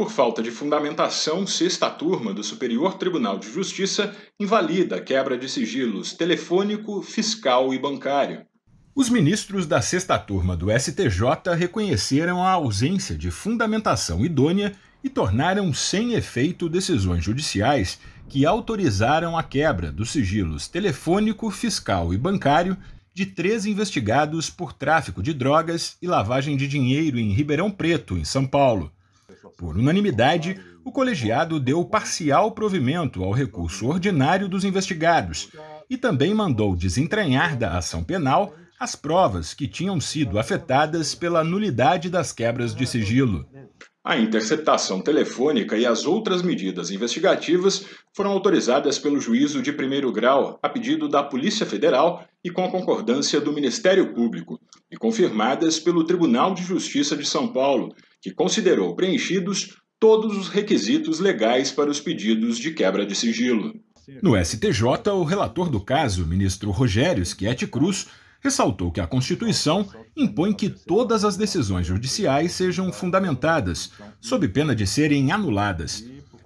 Por falta de fundamentação, sexta turma do Superior Tribunal de Justiça invalida a quebra de sigilos telefônico, fiscal e bancário. Os ministros da sexta turma do STJ reconheceram a ausência de fundamentação idônea e tornaram sem efeito decisões judiciais que autorizaram a quebra dos sigilos telefônico, fiscal e bancário de três investigados por tráfico de drogas e lavagem de dinheiro em Ribeirão Preto, em São Paulo. Por unanimidade, o colegiado deu parcial provimento ao recurso ordinário dos investigados e também mandou desentranhar da ação penal as provas que tinham sido afetadas pela nulidade das quebras de sigilo. A interceptação telefônica e as outras medidas investigativas foram autorizadas pelo juízo de primeiro grau, a pedido da Polícia Federal e com a concordância do Ministério Público confirmadas pelo Tribunal de Justiça de São Paulo, que considerou preenchidos todos os requisitos legais para os pedidos de quebra de sigilo. No STJ, o relator do caso, ministro Rogério Schietti Cruz, ressaltou que a Constituição impõe que todas as decisões judiciais sejam fundamentadas, sob pena de serem anuladas.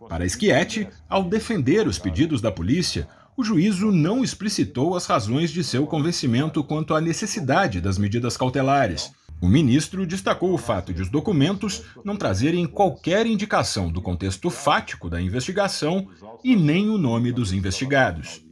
Para Schietti, ao defender os pedidos da polícia, o juízo não explicitou as razões de seu convencimento quanto à necessidade das medidas cautelares. O ministro destacou o fato de os documentos não trazerem qualquer indicação do contexto fático da investigação e nem o nome dos investigados.